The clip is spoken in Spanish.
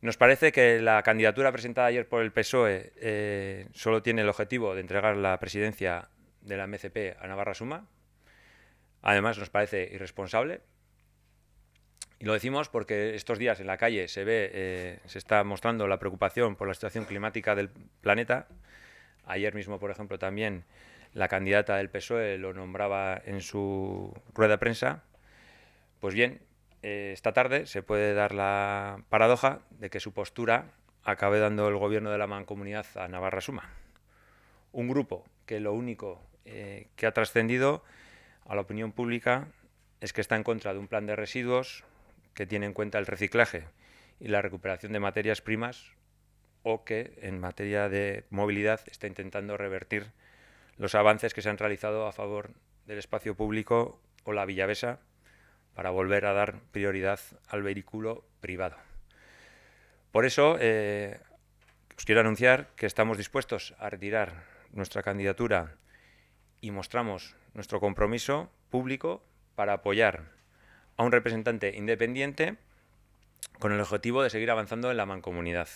Nos parece que la candidatura presentada ayer por el PSOE eh, solo tiene el objetivo de entregar la presidencia de la MCP a Navarra Suma. Además, nos parece irresponsable. Y lo decimos porque estos días en la calle se ve, eh, se está mostrando la preocupación por la situación climática del planeta. Ayer mismo, por ejemplo, también la candidata del PSOE lo nombraba en su rueda de prensa. Pues bien, eh, esta tarde se puede dar la paradoja de que su postura acabe dando el gobierno de la mancomunidad a Navarra Suma. Un grupo que lo único eh, que ha trascendido a la opinión pública es que está en contra de un plan de residuos que tiene en cuenta el reciclaje y la recuperación de materias primas o que en materia de movilidad está intentando revertir los avances que se han realizado a favor del espacio público o la Villavesa para volver a dar prioridad al vehículo privado. Por eso, eh, os quiero anunciar que estamos dispuestos a retirar nuestra candidatura y mostramos nuestro compromiso público para apoyar a un representante independiente con el objetivo de seguir avanzando en la mancomunidad.